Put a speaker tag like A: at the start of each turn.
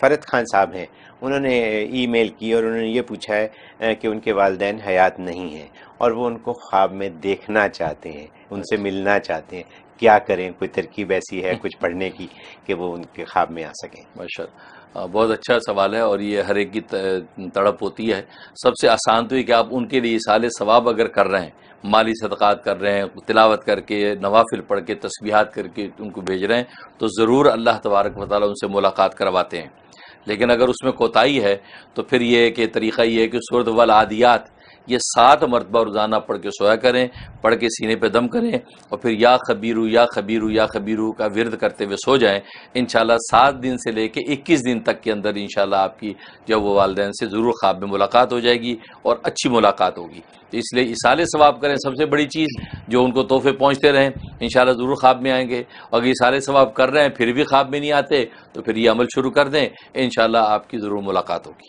A: फ़रत खान साहब हैं उन्होंने ईमेल की और उन्होंने ये पूछा है कि उनके वालदे हयात नहीं हैं और वो उनको ख्वाब में देखना चाहते हैं उनसे अच्छा। मिलना चाहते हैं क्या करें कोई तरकीब ऐसी है हम्म। कुछ पढ़ने की कि वो उनके ख्वाब में आ सकें
B: माशा बहुत अच्छा सवाल है और ये हर एक की तड़प होती है सबसे आसान तो ये कि आप उनके लिए साल सवाब अगर कर रहे हैं माली सदक़ात कर रहे हैं तिलावत करके नवाफिल पढ़ के तस्बीहात करके उनको भेज रहे हैं तो ज़रूर अल्लाह तबारक वाली उनसे मुलाकात करवाते हैं लेकिन अगर उसमें कोताही है तो फिर ये कि तरीक़ा ये है कि सुरद वाल आदियात ये सात मरतबा रोज़ाना पढ़ के सोया करें पढ़ के सीने पर दम करें और फिर या खबीरू या खबीरू या खबीरू का विरद करते हुए सो जाएँ इन सात दिन से ले कर इक्कीस दिन तक के अंदर इन आपकी जब वो वालदे से ज़रूर ख्वाब में मुलाकात हो जाएगी और अच्छी मुलाकात होगी तो इसलिए इसाले सवाब करें सबसे बड़ी चीज़ जो उनको तोहफे पहुँचते रहें इन ज़रूर ख्वाब में आएंगे और अगर इसाले सवाब कर रहे हैं फिर भी ख्वाब में नहीं आते तो फिर ये अमल शुरू कर दें इन आपकी ज़रूर मुलाकात होगी